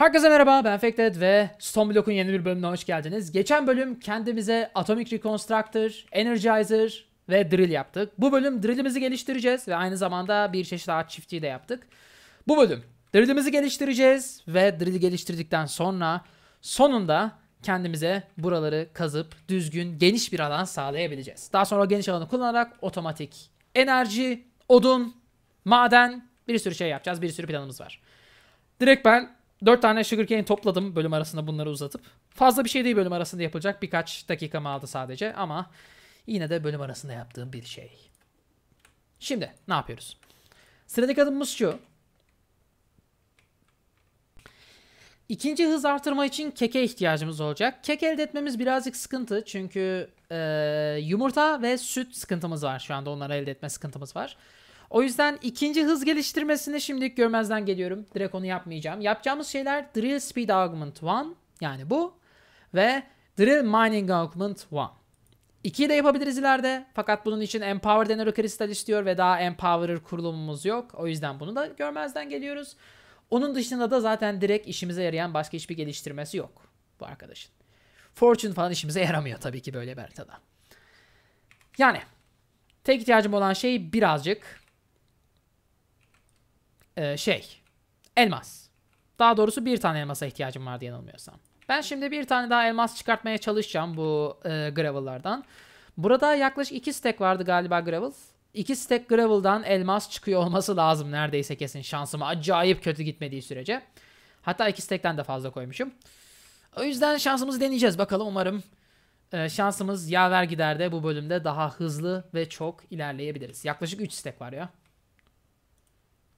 Herkese merhaba ben Fektet ve Stoneblock'un yeni bir bölümüne hoş geldiniz. Geçen bölüm kendimize Atomic Reconstructor, Energizer ve Drill yaptık. Bu bölüm Drill'imizi geliştireceğiz ve aynı zamanda bir çeşit ağaç çiftliği de yaptık. Bu bölüm Drill'imizi geliştireceğiz ve Drill'i geliştirdikten sonra sonunda kendimize buraları kazıp düzgün geniş bir alan sağlayabileceğiz. Daha sonra geniş alanı kullanarak otomatik enerji, odun, maden bir sürü şey yapacağız. Bir sürü planımız var. Direkt ben 4 tane sugarcane topladım bölüm arasında bunları uzatıp. Fazla bir şey değil bölüm arasında yapılacak. Birkaç dakika mı aldı sadece ama yine de bölüm arasında yaptığım bir şey. Şimdi ne yapıyoruz? Sıradaki adımımız şu. İkinci hız artırma için keke ihtiyacımız olacak. Kek elde etmemiz birazcık sıkıntı çünkü e, yumurta ve süt sıkıntımız var şu anda onları elde etme sıkıntımız var. O yüzden ikinci hız geliştirmesini şimdilik görmezden geliyorum. Direkt onu yapmayacağım. Yapacağımız şeyler Drill Speed Augment 1 yani bu ve Drill Mining Augment 1. 2'yi de yapabiliriz ileride. Fakat bunun için Empower Denaro Kristal istiyor ve daha Empowerer kurulumumuz yok. O yüzden bunu da görmezden geliyoruz. Onun dışında da zaten direkt işimize yarayan başka hiçbir geliştirmesi yok bu arkadaşın. Fortune falan işimize yaramıyor tabii ki böyle bir haritada. Yani tek ihtiyacım olan şey birazcık e, şey elmas. Daha doğrusu bir tane elmasa ihtiyacım vardı yanılmıyorsam. Ben şimdi bir tane daha elmas çıkartmaya çalışacağım bu e, gravel'lardan. Burada yaklaşık 2 stack vardı galiba gravel. 2 stack gravel'dan elmas çıkıyor olması lazım neredeyse kesin şansıma. Acayip kötü gitmediği sürece. Hatta 2 stack'ten de fazla koymuşum. O yüzden şansımızı deneyeceğiz bakalım umarım e, şansımız yaver gider de bu bölümde daha hızlı ve çok ilerleyebiliriz. Yaklaşık 3 stack var ya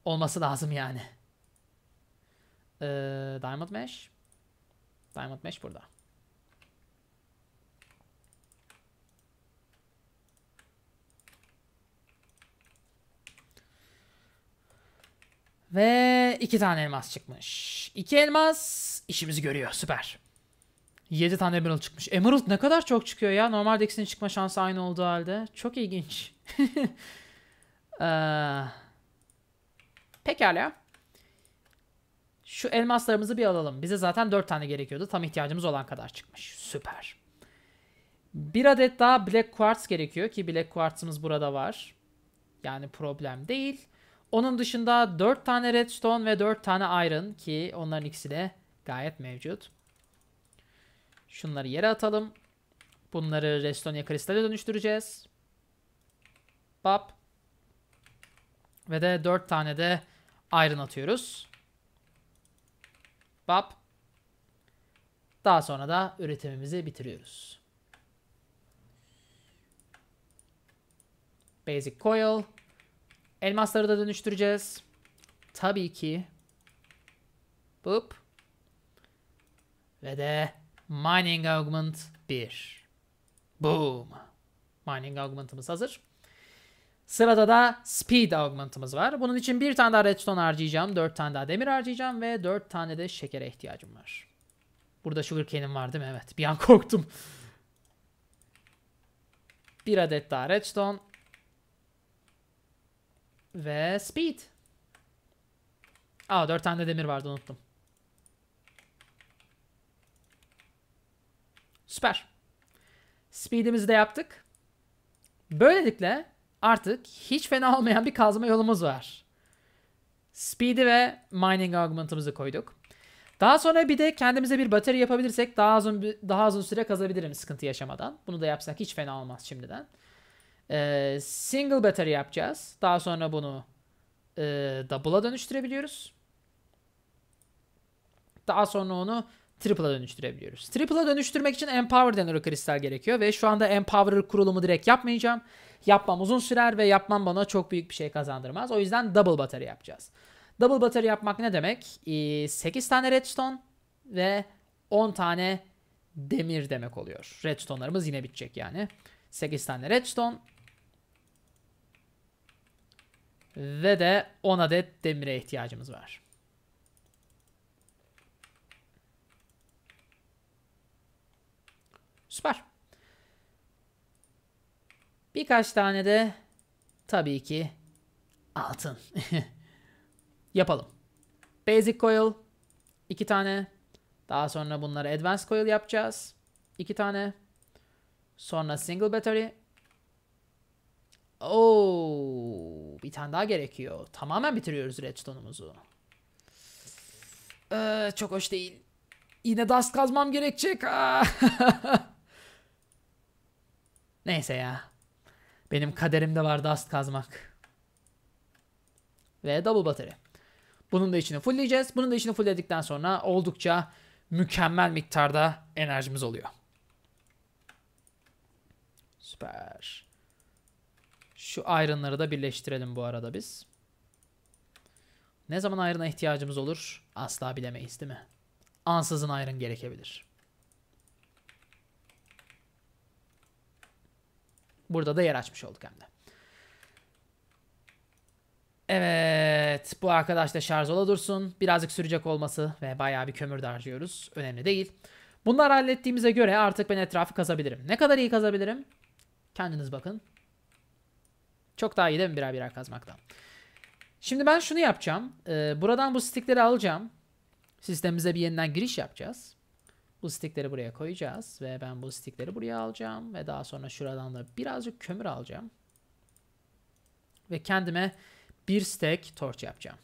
olması lazım yani. Ee, Diamond Mesh. Diamond Mesh burada. Ve iki tane elmas çıkmış. İki elmas işimizi görüyor. Süper. Yedi tane emerald çıkmış. Emerald ne kadar çok çıkıyor ya. Normalde ikisinin çıkma şansı aynı olduğu halde. Çok ilginç. Eee... Pekala. Şu elmaslarımızı bir alalım. Bize zaten 4 tane gerekiyordu. Tam ihtiyacımız olan kadar çıkmış. Süper. Bir adet daha Black Quartz gerekiyor ki Black Quartz'ımız burada var. Yani problem değil. Onun dışında 4 tane Redstone ve 4 tane Iron ki onların ikisi de gayet mevcut. Şunları yere atalım. Bunları Restonia kristale dönüştüreceğiz. Bap. Ve de 4 tane de Iron atıyoruz. Bap. Daha sonra da üretimimizi bitiriyoruz. Basic coil. Elmasları da dönüştüreceğiz. Tabii ki. Boop. Ve de Mining Augment 1. Boom. Mining Augment'ımız hazır. Sırada da speed augmentımız var. Bunun için bir tane daha redstone harcayacağım. Dört tane daha demir harcayacağım ve dört tane de şekere ihtiyacım var. Burada sugarcane'im var değil mi? Evet. Bir an korktum. Bir adet daha redstone. Ve speed. Aa dört tane de demir vardı unuttum. Süper. Speed'imizi de yaptık. Böylelikle artık hiç fena olmayan bir kazma yolumuz var. Speed'i ve mining augment'ımızı koyduk. Daha sonra bir de kendimize bir bateri yapabilirsek daha uzun daha uzun süre kazabilirim sıkıntı yaşamadan. Bunu da yapsak hiç fena olmaz şimdiden. Ee, single battery yapacağız. Daha sonra bunu e, double'a dönüştürebiliyoruz. Daha sonra onu triple'a dönüştürebiliyoruz. Triple'a dönüştürmek için empower denen kristal gerekiyor ve şu anda empower kurulumu direkt yapmayacağım. Yapmam uzun sürer ve yapmam bana çok büyük bir şey kazandırmaz. O yüzden double battery yapacağız. Double battery yapmak ne demek? 8 ee, tane redstone ve 10 tane demir demek oluyor. Redstone'larımız yine bitecek yani. 8 tane redstone ve de 10 adet demire ihtiyacımız var. Süper. Birkaç tane de tabii ki altın. Yapalım. Basic coil iki tane. Daha sonra bunları advanced coil yapacağız. iki tane. Sonra single battery. Oo, bir tane daha gerekiyor. Tamamen bitiriyoruz redstone'umuzu. Ee, çok hoş değil. Yine dust kazmam gerekecek. Neyse ya. Benim kaderimde vardı ast kazmak. Ve double battery. Bunun da içini fullleyeceğiz. Bunun da içini fullledikten sonra oldukça mükemmel miktarda enerjimiz oluyor. Süper. Şu iron'ları da birleştirelim bu arada biz. Ne zaman iron'a ihtiyacımız olur asla bilemeyiz değil mi? Ansızın iron gerekebilir. Burada da yer açmış olduk hem de. Evet bu arkadaş da şarjola dursun. Birazcık sürecek olması ve bayağı bir kömür de harcıyoruz. Önemli değil. Bunlar hallettiğimize göre artık ben etrafı kazabilirim. Ne kadar iyi kazabilirim? Kendiniz bakın. Çok daha iyi değil mi birer birer kazmaktan? Şimdi ben şunu yapacağım. Ee, buradan bu stickleri alacağım. Sistemimize bir yeniden giriş yapacağız. Bu stickleri buraya koyacağız ve ben bu stickleri buraya alacağım ve daha sonra şuradan da birazcık kömür alacağım. Ve kendime bir stack torch yapacağım.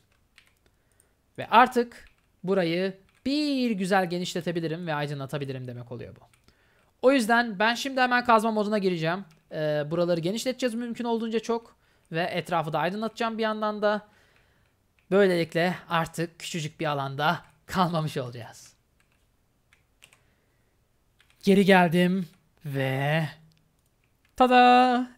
Ve artık burayı bir güzel genişletebilirim ve aydınlatabilirim demek oluyor bu. O yüzden ben şimdi hemen kazma moduna gireceğim. Ee, buraları genişleteceğiz mümkün olduğunca çok. Ve etrafı da aydınlatacağım bir yandan da. Böylelikle artık küçücük bir alanda kalmamış olacağız geri geldim ve tada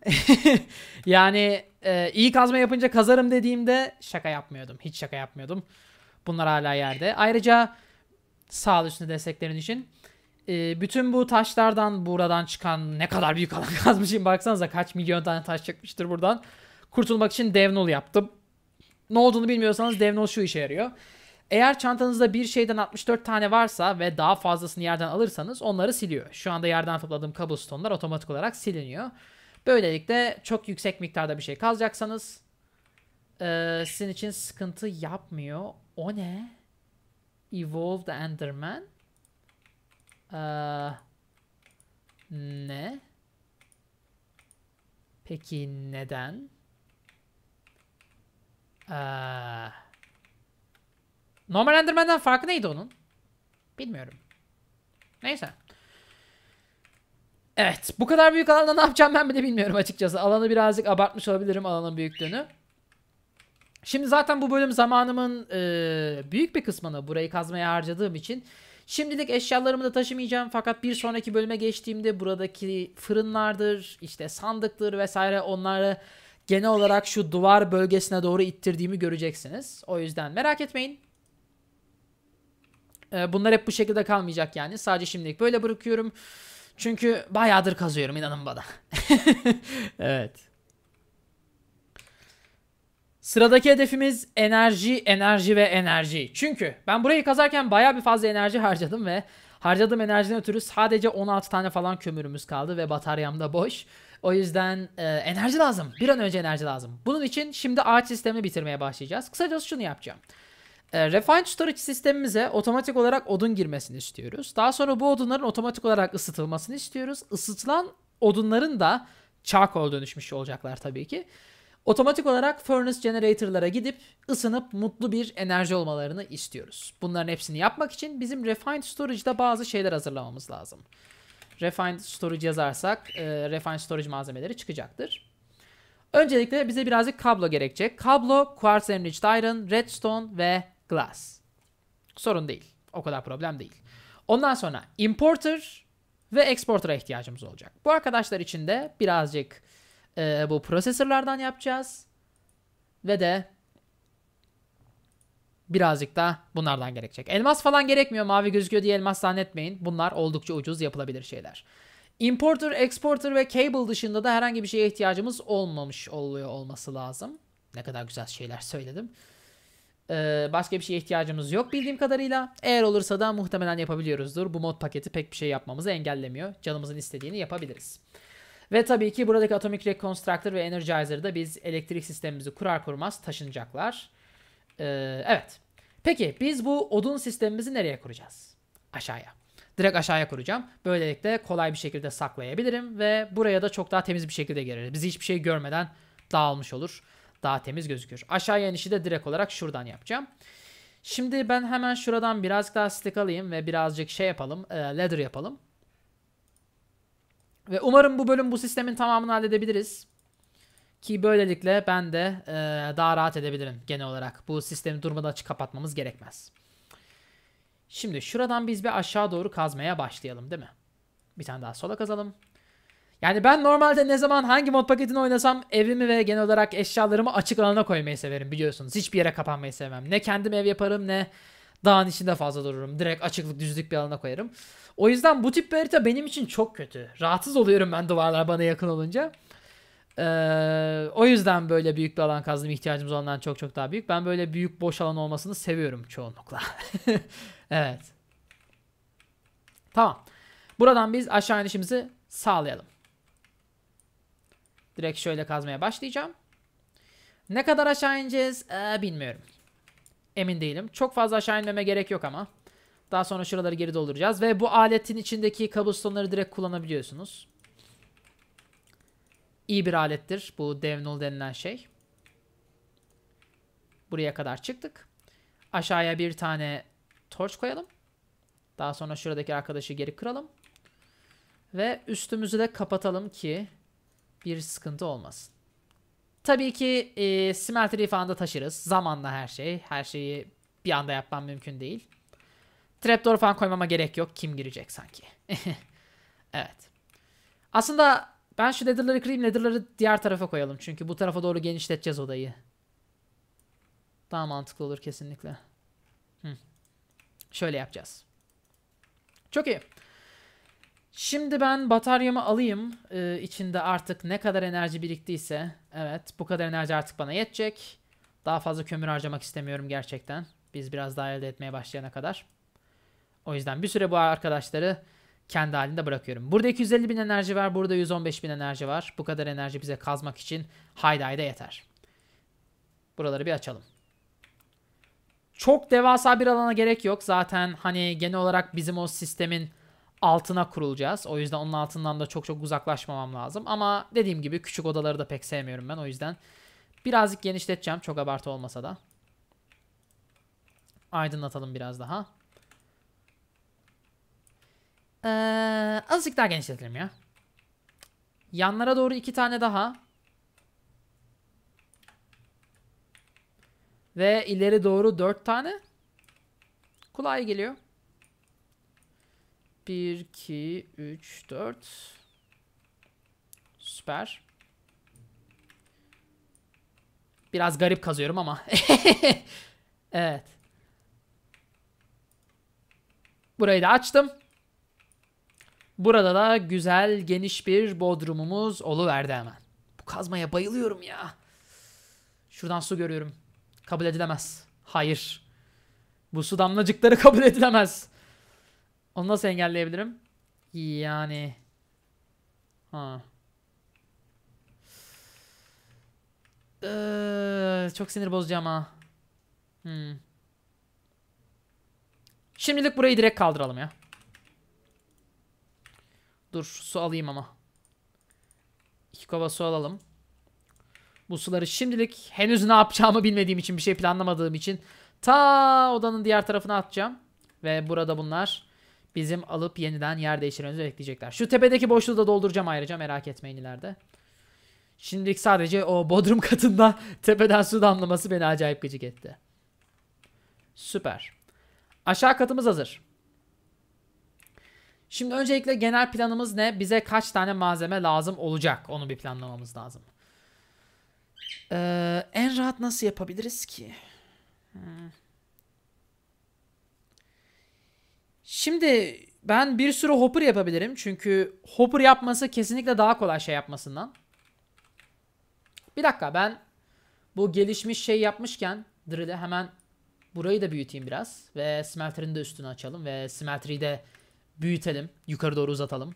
yani e, iyi kazma yapınca kazarım dediğimde şaka yapmıyordum. Hiç şaka yapmıyordum. Bunlar hala yerde. Ayrıca sağ üstüne desteklerin için. E, bütün bu taşlardan buradan çıkan ne kadar büyük alan kazmışım baksanıza kaç milyon tane taş çıkmıştır buradan. Kurtulmak için devnol yaptım. Ne olduğunu bilmiyorsanız devnol şu işe yarıyor. Eğer çantanızda bir şeyden 64 tane varsa ve daha fazlasını yerden alırsanız onları siliyor. Şu anda yerden topladığım cobblestone'lar otomatik olarak siliniyor. Böylelikle çok yüksek miktarda bir şey kazacaksanız e, sizin için sıkıntı yapmıyor. O ne? Evolved Enderman? Ee, ne? Peki neden? Eee... Normal Enderman'den farkı neydi onun? Bilmiyorum. Neyse. Evet. Bu kadar büyük alanda ne yapacağım ben bile bilmiyorum açıkçası. Alanı birazcık abartmış olabilirim alanın büyüklüğünü. Şimdi zaten bu bölüm zamanımın e, büyük bir kısmını burayı kazmaya harcadığım için şimdilik eşyalarımı da taşımayacağım fakat bir sonraki bölüme geçtiğimde buradaki fırınlardır, işte sandıktır vesaire onları genel olarak şu duvar bölgesine doğru ittirdiğimi göreceksiniz. O yüzden merak etmeyin. E, bunlar hep bu şekilde kalmayacak yani. Sadece şimdilik böyle bırakıyorum. Çünkü bayağıdır kazıyorum inanın bana. evet. Sıradaki hedefimiz enerji, enerji ve enerji. Çünkü ben burayı kazarken bayağı bir fazla enerji harcadım ve harcadığım enerjiden ötürü sadece 16 tane falan kömürümüz kaldı ve bataryam da boş. O yüzden e, enerji lazım. Bir an önce enerji lazım. Bunun için şimdi ağaç sistemini bitirmeye başlayacağız. Kısacası şunu yapacağım. E, refined storage sistemimize otomatik olarak odun girmesini istiyoruz. Daha sonra bu odunların otomatik olarak ısıtılmasını istiyoruz. Isıtılan odunların da charcoal dönüşmüş olacaklar tabii ki. Otomatik olarak furnace generator'lara gidip ısınıp mutlu bir enerji olmalarını istiyoruz. Bunların hepsini yapmak için bizim refined storage'da bazı şeyler hazırlamamız lazım. Refined storage yazarsak e, refined storage malzemeleri çıkacaktır. Öncelikle bize birazcık kablo gerekecek. Kablo, quartz enriched iron, redstone ve glass. Sorun değil. O kadar problem değil. Ondan sonra importer ve exporter'a ihtiyacımız olacak. Bu arkadaşlar için de birazcık e, bu prosesörlerden yapacağız. Ve de birazcık da bunlardan gerekecek. Elmas falan gerekmiyor mavi gözüküyor diye elmas zannetmeyin. Bunlar oldukça ucuz yapılabilir şeyler. Importer, exporter ve cable dışında da herhangi bir şeye ihtiyacımız olmamış oluyor olması lazım. Ne kadar güzel şeyler söyledim. Ee, başka bir şeye ihtiyacımız yok bildiğim kadarıyla. Eğer olursa da muhtemelen yapabiliyoruzdur. Bu mod paketi pek bir şey yapmamızı engellemiyor. Canımızın istediğini yapabiliriz. Ve tabii ki buradaki Atomic Reconstructor ve Energizer'da biz elektrik sistemimizi kurar kurmaz taşınacaklar. Ee, evet. Peki biz bu odun sistemimizi nereye kuracağız? Aşağıya. Direkt aşağıya kuracağım. Böylelikle kolay bir şekilde saklayabilirim ve buraya da çok daha temiz bir şekilde geliriz. Bizi hiçbir şey görmeden dağılmış olur daha temiz gözüküyor. Aşağıya inişi de direkt olarak şuradan yapacağım. Şimdi ben hemen şuradan birazcık daha stick alayım ve birazcık şey yapalım. E, ladder yapalım. Ve umarım bu bölüm bu sistemin tamamını halledebiliriz. Ki böylelikle ben de e, daha rahat edebilirim genel olarak. Bu sistemi durmadan açık kapatmamız gerekmez. Şimdi şuradan biz bir aşağı doğru kazmaya başlayalım değil mi? Bir tane daha sola kazalım. Yani ben normalde ne zaman hangi mod paketini oynasam evimi ve genel olarak eşyalarımı açık alana koymayı severim biliyorsunuz. Hiçbir yere kapanmayı sevmem. Ne kendim ev yaparım ne dağın içinde fazla dururum. Direkt açıklık düzlük bir alana koyarım. O yüzden bu tip bir harita benim için çok kötü. Rahatsız oluyorum ben duvarlar bana yakın olunca. Ee, o yüzden böyle büyük bir alan kazdım. ihtiyacımız ondan çok çok daha büyük. Ben böyle büyük boş alan olmasını seviyorum çoğunlukla. evet. Tamam. Buradan biz aşağı inişimizi sağlayalım. Direkt şöyle kazmaya başlayacağım. Ne kadar aşağı ineceğiz ee, bilmiyorum. Emin değilim. Çok fazla aşağı inmeme gerek yok ama. Daha sonra şuraları geri dolduracağız. Ve bu aletin içindeki kabustonları direkt kullanabiliyorsunuz. İyi bir alettir bu devnol denilen şey. Buraya kadar çıktık. Aşağıya bir tane torç koyalım. Daha sonra şuradaki arkadaşı geri kıralım. Ve üstümüzü de kapatalım ki bir sıkıntı olmasın. Tabii ki e, smelteri falan da taşırız. Zamanla her şey. Her şeyi bir anda yapmam mümkün değil. Trapdoor falan koymama gerek yok. Kim girecek sanki? evet. Aslında ben şu ladder'ları kırayım. Ladder'ları diğer tarafa koyalım. Çünkü bu tarafa doğru genişleteceğiz odayı. Daha mantıklı olur kesinlikle. Hı. Şöyle yapacağız. Çok iyi. Şimdi ben bataryamı alayım. Ee, içinde artık ne kadar enerji biriktiyse. Evet bu kadar enerji artık bana yetecek. Daha fazla kömür harcamak istemiyorum gerçekten. Biz biraz daha elde etmeye başlayana kadar. O yüzden bir süre bu arkadaşları kendi halinde bırakıyorum. Burada 250 bin enerji var. Burada 115 bin enerji var. Bu kadar enerji bize kazmak için haydi haydi yeter. Buraları bir açalım. Çok devasa bir alana gerek yok. Zaten hani genel olarak bizim o sistemin altına kurulacağız. O yüzden onun altından da çok çok uzaklaşmamam lazım. Ama dediğim gibi küçük odaları da pek sevmiyorum ben. O yüzden birazcık genişleteceğim. Çok abartı olmasa da. Aydınlatalım biraz daha. Ee, azıcık daha genişletelim ya. Yanlara doğru iki tane daha. Ve ileri doğru dört tane. Kulağa geliyor. 1, 2, 3, 4. Süper. Biraz garip kazıyorum ama. evet. Burayı da açtım. Burada da güzel geniş bir bodrumumuz oluverdi hemen. Bu kazmaya bayılıyorum ya. Şuradan su görüyorum. Kabul edilemez. Hayır. Bu su damlacıkları kabul edilemez. Onu nasıl engelleyebilirim? Yani. Ha. Ee, çok sinir bozucu ama. Hmm. Şimdilik burayı direkt kaldıralım ya. Dur su alayım ama. İki kova su alalım. Bu suları şimdilik henüz ne yapacağımı bilmediğim için bir şey planlamadığım için ta odanın diğer tarafına atacağım. Ve burada bunlar bizim alıp yeniden yer değiştirmemizi bekleyecekler. Şu tepedeki boşluğu da dolduracağım ayrıca merak etmeyin ileride. Şimdilik sadece o bodrum katında tepeden su damlaması beni acayip gıcık etti. Süper. Aşağı katımız hazır. Şimdi öncelikle genel planımız ne? Bize kaç tane malzeme lazım olacak? Onu bir planlamamız lazım. Ee, en rahat nasıl yapabiliriz ki? Hmm. Şimdi ben bir sürü hopper yapabilirim. Çünkü hopper yapması kesinlikle daha kolay şey yapmasından. Bir dakika ben bu gelişmiş şey yapmışken drill'e hemen burayı da büyüteyim biraz. Ve smelter'in de üstünü açalım. Ve smelter'i de büyütelim. Yukarı doğru uzatalım.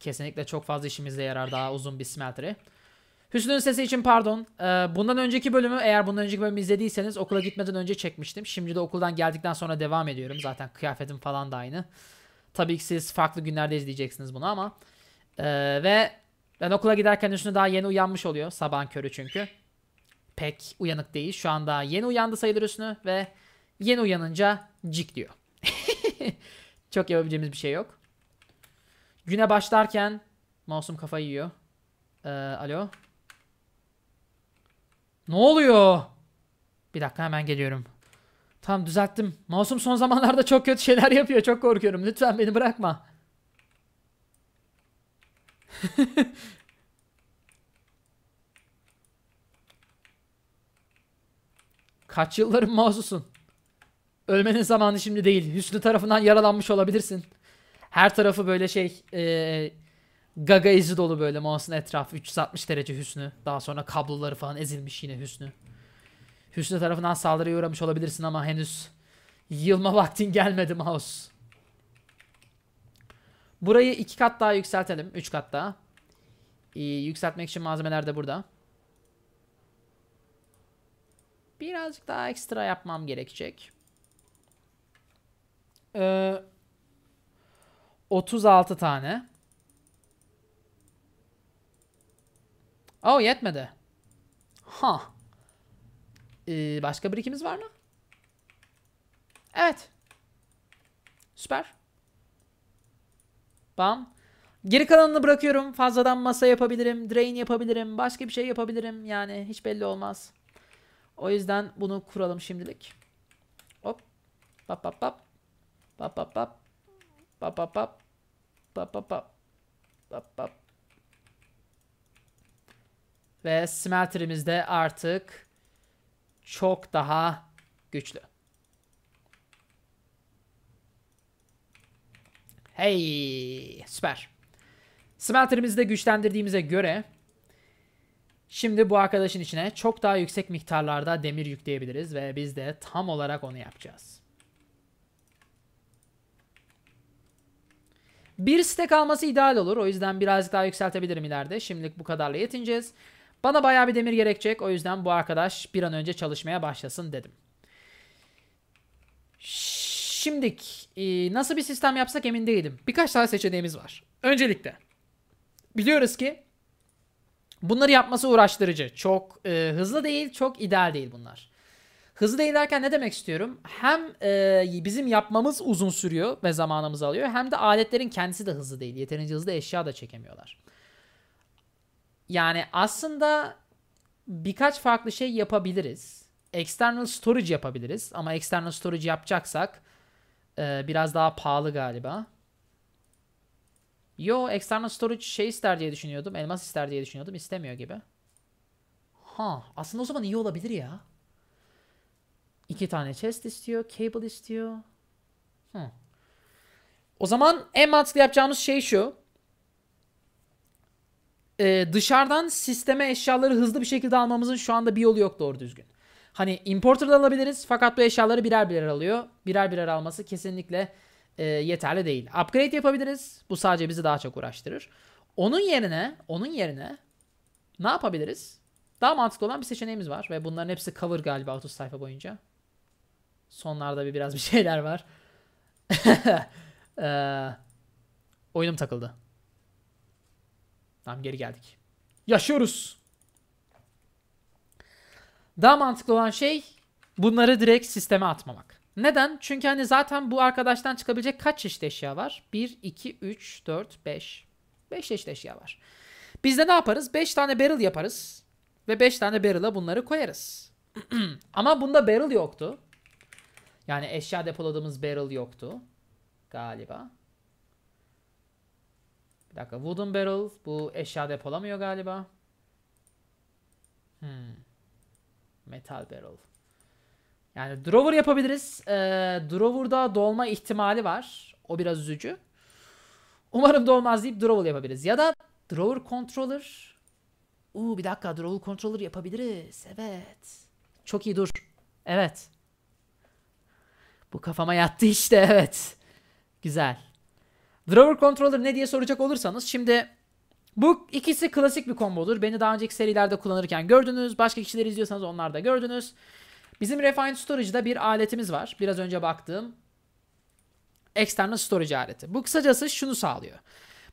Kesinlikle çok fazla işimize yarar daha uzun bir smelter'i. Hüsnü'nün sesi için pardon. Ee, bundan önceki bölümü eğer bundan önceki bölümü izlediyseniz okula gitmeden önce çekmiştim. Şimdi de okuldan geldikten sonra devam ediyorum. Zaten kıyafetim falan da aynı. Tabii ki siz farklı günlerde izleyeceksiniz bunu ama. Ee, ve ben okula giderken Hüsnü daha yeni uyanmış oluyor. Sabahın körü çünkü. Pek uyanık değil. Şu anda yeni uyandı sayılır Hüsnü ve yeni uyanınca cik diyor. Çok yapabileceğimiz bir şey yok. Güne başlarken Masum kafayı yiyor. Ee, alo. Ne oluyor? Bir dakika hemen geliyorum. Tamam düzelttim. Masum son zamanlarda çok kötü şeyler yapıyor. Çok korkuyorum. Lütfen beni bırakma. Kaç yılların mağzusun. Ölmenin zamanı şimdi değil. Hüsnü tarafından yaralanmış olabilirsin. Her tarafı böyle şey... Ee, Gaga izi dolu böyle mouse'un etrafı 360 derece Hüsnü. Daha sonra kabloları falan ezilmiş yine Hüsnü. Hüsnü tarafından saldırıya uğramış olabilirsin ama henüz yılma vaktin gelmedi mouse. Burayı iki kat daha yükseltelim. Üç kat daha. Ee, yükseltmek için malzemeler de burada. Birazcık daha ekstra yapmam gerekecek. Ee, 36 tane. Oh yetmedi. Ha. Huh. Ee, başka birikimiz var mı? Evet. Süper. Bam. Geri kalanını bırakıyorum. Fazladan masa yapabilirim. Drain yapabilirim. Başka bir şey yapabilirim. Yani hiç belli olmaz. O yüzden bunu kuralım şimdilik. Hop. Pap pap pap. Pap pap pap. Pap pap pap. Pap pap pap. Pap pap. Ve smelterimiz de artık çok daha güçlü. Hey, süper. Smelterimizi de güçlendirdiğimize göre şimdi bu arkadaşın içine çok daha yüksek miktarlarda demir yükleyebiliriz ve biz de tam olarak onu yapacağız. Bir stack alması ideal olur. O yüzden birazcık daha yükseltebilirim ileride. Şimdilik bu kadarla yetineceğiz. Bana baya bir demir gerekecek. O yüzden bu arkadaş bir an önce çalışmaya başlasın dedim. Şimdi e, nasıl bir sistem yapsak emin değilim. Birkaç tane seçeneğimiz var. Öncelikle biliyoruz ki bunları yapması uğraştırıcı. Çok e, hızlı değil, çok ideal değil bunlar. Hızlı değil derken ne demek istiyorum? Hem e, bizim yapmamız uzun sürüyor ve zamanımızı alıyor hem de aletlerin kendisi de hızlı değil. Yeterince hızlı eşya da çekemiyorlar. Yani aslında birkaç farklı şey yapabiliriz. External storage yapabiliriz ama external storage yapacaksak e, biraz daha pahalı galiba. Yo external storage şey ister diye düşünüyordum. Elmas ister diye düşünüyordum. İstemiyor gibi. Ha aslında o zaman iyi olabilir ya. İki tane chest istiyor. Cable istiyor. Hı. O zaman en mantıklı yapacağımız şey şu e, dışarıdan sisteme eşyaları hızlı bir şekilde almamızın şu anda bir yolu yok doğru düzgün. Hani importer'da alabiliriz fakat bu eşyaları birer birer alıyor. Birer birer alması kesinlikle e, yeterli değil. Upgrade yapabiliriz. Bu sadece bizi daha çok uğraştırır. Onun yerine, onun yerine ne yapabiliriz? Daha mantıklı olan bir seçeneğimiz var ve bunların hepsi cover galiba 30 sayfa boyunca. Sonlarda bir biraz bir şeyler var. ee, oyunum takıldı. Tamam geri geldik. Yaşıyoruz. Daha mantıklı olan şey bunları direkt sisteme atmamak. Neden? Çünkü hani zaten bu arkadaştan çıkabilecek kaç çeşit eşya var? 1, 2, 3, 4, 5. 5 çeşit eşya var. Biz de ne yaparız? 5 tane barrel yaparız. Ve 5 tane barrel'a bunları koyarız. Ama bunda barrel yoktu. Yani eşya depoladığımız barrel yoktu. Galiba. Bir dakika. Wooden barrels. Bu eşya depolamıyor galiba. Hmm. Metal barrel. Yani drawer yapabiliriz. Ee, drawer'da dolma ihtimali var. O biraz üzücü. Umarım dolmaz deyip drawer yapabiliriz. Ya da drawer controller. Uuu bir dakika drawer controller yapabiliriz. Evet. Çok iyi dur. Evet. Bu kafama yattı işte evet. Güzel. Drawer Controller ne diye soracak olursanız şimdi bu ikisi klasik bir kombodur. Beni daha önceki serilerde kullanırken gördünüz. Başka kişileri izliyorsanız onlar da gördünüz. Bizim Refined Storage'da bir aletimiz var. Biraz önce baktığım External Storage aleti. Bu kısacası şunu sağlıyor.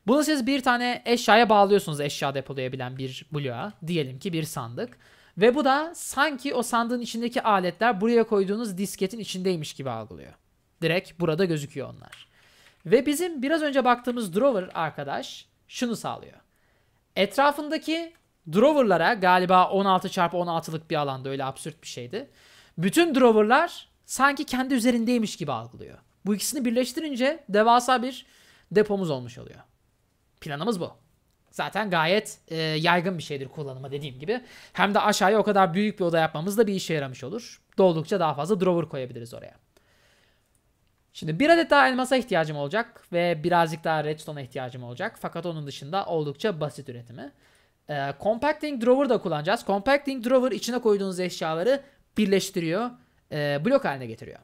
Bunu siz bir tane eşyaya bağlıyorsunuz eşya depolayabilen bir bloğa. Diyelim ki bir sandık. Ve bu da sanki o sandığın içindeki aletler buraya koyduğunuz disketin içindeymiş gibi algılıyor. Direkt burada gözüküyor onlar. Ve bizim biraz önce baktığımız drawer arkadaş şunu sağlıyor. Etrafındaki drawer'lara galiba 16 çarpı 16'lık bir alanda öyle absürt bir şeydi. Bütün drawer'lar sanki kendi üzerindeymiş gibi algılıyor. Bu ikisini birleştirince devasa bir depomuz olmuş oluyor. Planımız bu. Zaten gayet e, yaygın bir şeydir kullanıma dediğim gibi. Hem de aşağıya o kadar büyük bir oda yapmamız da bir işe yaramış olur. Doldukça daha fazla drawer koyabiliriz oraya. Şimdi bir adet daha elmasa ihtiyacım olacak ve birazcık daha redstone'a ihtiyacım olacak. Fakat onun dışında oldukça basit üretimi. Ee, compacting drawer da kullanacağız. Compacting drawer içine koyduğunuz eşyaları birleştiriyor, e, blok haline getiriyor.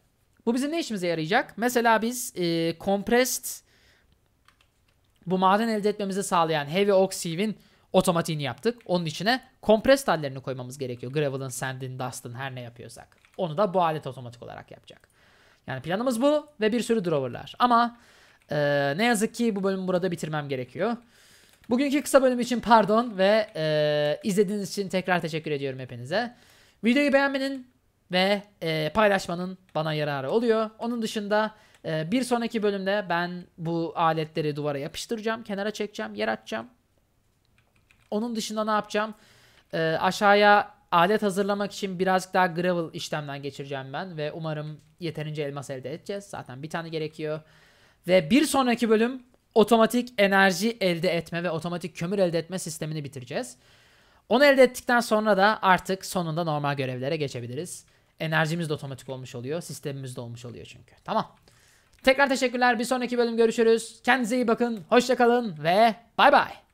Bu bizim ne işimize yarayacak? Mesela biz e, compressed bu maden elde etmemizi sağlayan heavy oxyvin otomatiğini yaptık. Onun içine compressed hallerini koymamız gerekiyor. Gravel'ın, sand'in, dust'ın her ne yapıyorsak. Onu da bu alet otomatik olarak yapacak. Yani planımız bu ve bir sürü drawer'lar. Ama e, ne yazık ki bu bölümü burada bitirmem gerekiyor. Bugünkü kısa bölüm için pardon ve e, izlediğiniz için tekrar teşekkür ediyorum hepinize. Videoyu beğenmenin ve e, paylaşmanın bana yararı oluyor. Onun dışında e, bir sonraki bölümde ben bu aletleri duvara yapıştıracağım, kenara çekeceğim, yer açacağım. Onun dışında ne yapacağım? E, aşağıya alet hazırlamak için birazcık daha gravel işlemden geçireceğim ben ve umarım yeterince elmas elde edeceğiz. Zaten bir tane gerekiyor. Ve bir sonraki bölüm otomatik enerji elde etme ve otomatik kömür elde etme sistemini bitireceğiz. Onu elde ettikten sonra da artık sonunda normal görevlere geçebiliriz. Enerjimiz de otomatik olmuş oluyor. Sistemimiz de olmuş oluyor çünkü. Tamam. Tekrar teşekkürler. Bir sonraki bölüm görüşürüz. Kendinize iyi bakın. Hoşçakalın ve bay bay.